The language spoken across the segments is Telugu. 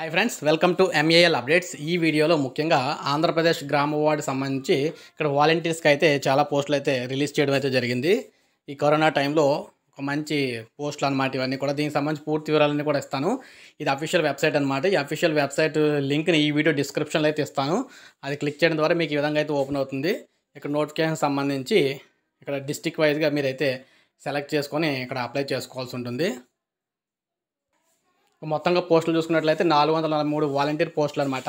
hi friends welcome to MAL updates ఈ వీడియోలో ముఖ్యంగా ఆంధ్రప్రదేశ్ గ్రామ వార్డు సంబంధించి ఇక్కడ వాలంటీర్స్కి అయితే చాలా పోస్టులు అయితే రిలీజ్ చేయడం అయితే జరిగింది ఈ కరోనా టైంలో ఒక మంచి పోస్టులు అనమాట ఇవన్నీ కూడా దీనికి సంబంధించి పూర్తి వివరాలన్నీ కూడా ఇస్తాను ఇది అఫీషియల్ వెబ్సైట్ అనమాట ఈ అఫీషియల్ వెబ్సైట్ లింక్ని ఈ వీడియో డిస్క్రిప్షన్లో అయితే ఇస్తాను అది క్లిక్ చేయడం ద్వారా మీకు ఈ విధంగా అయితే ఓపెన్ అవుతుంది ఇక్కడ నోటిఫికేషన్ సంబంధించి ఇక్కడ డిస్టిక్ వైజ్గా మీరైతే సెలెక్ట్ చేసుకొని ఇక్కడ అప్లై చేసుకోవాల్సి ఉంటుంది మొత్తంగా పోస్టులు చూసుకున్నట్లయితే నాలుగు వందల నలభై మూడు వాలంటీర్ పోస్టులు అనమాట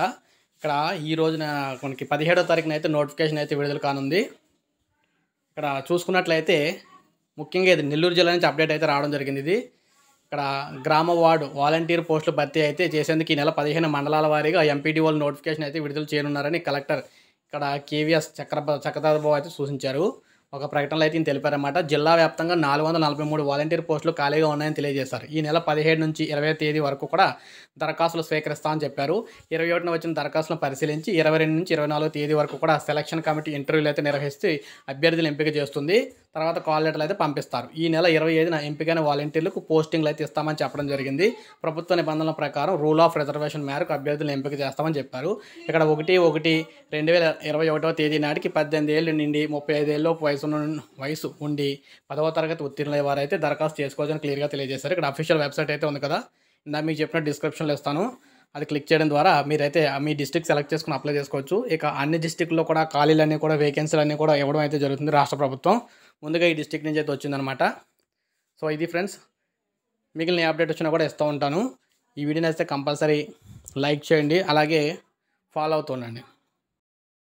ఇక్కడ ఈ రోజున మనకి పదిహేడో తారీఖున అయితే నోటిఫికేషన్ అయితే విడుదల కానుంది ఇక్కడ చూసుకున్నట్లయితే ముఖ్యంగా ఇది నెల్లూరు జిల్లా నుంచి అప్డేట్ అయితే రావడం జరిగింది ఇది ఇక్కడ గ్రామ వార్డు వాలంటీర్ పోస్టులు భర్తీ అయితే చేసేందుకు ఈ నెల పదిహేను మండలాల వారీగా ఎంపీడీఓలు నోటిఫికేషన్ అయితే విడుదల చేయనున్నారని కలెక్టర్ ఇక్కడ కేవీఎస్ చక్ర చక్రధరబాబు అయితే సూచించారు ఒక ప్రకటనలో అయితే తెలిపారన్నమాట జిల్లా వ్యాప్తంగా నాలుగు వందల నలభై మూడు వాలంటీర్ పోస్టులు ఖాళీగా ఉన్నాయని తెలియజేశారు ఈ నెల పదిహేడు నుంచి ఇరవై తేదీ వరకు కూడా దరఖాస్తులు స్వీకరిస్తామని చెప్పారు ఇరవై ఒకటిన వచ్చిన దరఖాస్తులను పరిశీలించి ఇరవై రెండు నుంచి ఇరవై నాలుగో తేదీ వరకు కూడా సెలక్షన్ కమిటీ ఇంటర్వ్యూలు అయితే నిర్వహిస్తే అభ్యర్థులు ఎంపిక చేస్తుంది తర్వాత కాల్ లెటర్లు అయితే పంపిస్తారు ఈ నెల ఇరవై ఐదున ఎంపికైన వాలంటీర్లకు పోస్టింగ్లు అయితే ఇస్తామని చెప్పడం జరిగింది ప్రభుత్వ నిబంధనల ప్రకారం రూల్ ఆఫ్ రిజర్వేషన్ మేరకు అభ్యర్థులను ఎంపిక చేస్తామని చెప్పారు ఇక్కడ ఒకటి ఒకటి రెండు వేల ఇరవై ఒకటో తేదీ నాటికి పద్దెనిమిది ఏళ్ళు నిండి ముప్పై ఐదేళ్ళలోపు వయసు వయసు వయసు ఉండి పదవ తరగతి ఉత్తీర్ణులయ్యే వారైతే దరఖాస్తు చేసుకోవచ్చని క్లియర్గా తెలియజేశారు ఇక్కడ అఫీషియల్ వెబ్సైట్ అయితే ఉంది కదా ఇందా మీకు చెప్పిన డిస్క్రిప్షన్లో ఇస్తాను అది క్లిక్ చేయడం ద్వారా మీరైతే మీ డిస్టిక్ సెలెక్ట్ చేసుకుని అప్లై చేసుకోవచ్చు ఇక అన్ని డిస్టిక్లో కూడా ఖాళీలన్నీ కూడా వేకెన్సీలు అన్నీ కూడా ఇవ్వడం అయితే జరుగుతుంది రాష్ట్ర ప్రభుత్వం ముందుగా ఈ డిస్టిక్ నుంచి అయితే వచ్చిందనమాట సో ఇది ఫ్రెండ్స్ మిగిలిన అప్డేట్ వచ్చినా కూడా ఇస్తూ ఉంటాను ఈ వీడియోని అయితే కంపల్సరీ లైక్ చేయండి అలాగే ఫాలో అవుతూ ఉండండి